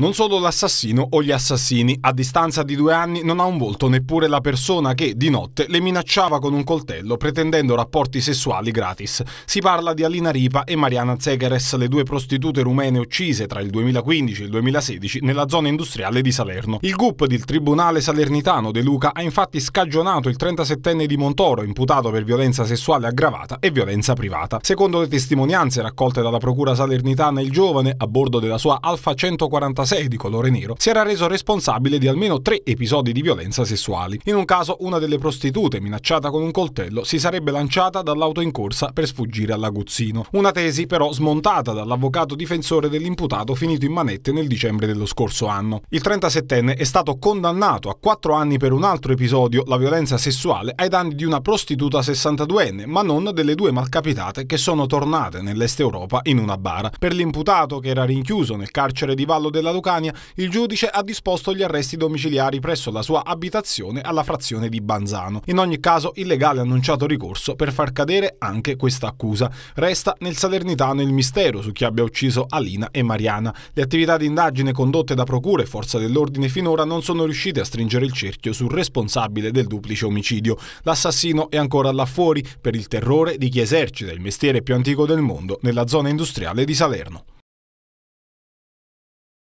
Non solo l'assassino o gli assassini, a distanza di due anni non ha un volto neppure la persona che, di notte, le minacciava con un coltello pretendendo rapporti sessuali gratis. Si parla di Alina Ripa e Mariana Zegeres, le due prostitute rumene uccise tra il 2015 e il 2016 nella zona industriale di Salerno. Il GUP del Tribunale Salernitano De Luca ha infatti scagionato il 37enne di Montoro, imputato per violenza sessuale aggravata e violenza privata. Secondo le testimonianze raccolte dalla Procura Salernitana, il giovane, a bordo della sua Alfa 146, 1986 di colore nero, si era reso responsabile di almeno tre episodi di violenza sessuali. In un caso una delle prostitute minacciata con un coltello si sarebbe lanciata dall'auto in corsa per sfuggire all'aguzzino. Una tesi però smontata dall'avvocato difensore dell'imputato finito in manette nel dicembre dello scorso anno. Il 37enne è stato condannato a quattro anni per un altro episodio, la violenza sessuale, ai danni di una prostituta 62enne, ma non delle due malcapitate che sono tornate nell'est Europa in una bara. Per l'imputato che era rinchiuso nel carcere di Vallo della Lugana Lucania, il giudice ha disposto gli arresti domiciliari presso la sua abitazione alla frazione di Banzano. In ogni caso, il legale ha annunciato ricorso per far cadere anche questa accusa. Resta nel Salernitano il mistero su chi abbia ucciso Alina e Mariana. Le attività di indagine condotte da procure e forza dell'ordine finora non sono riuscite a stringere il cerchio sul responsabile del duplice omicidio. L'assassino è ancora là fuori per il terrore di chi esercita il mestiere più antico del mondo nella zona industriale di Salerno.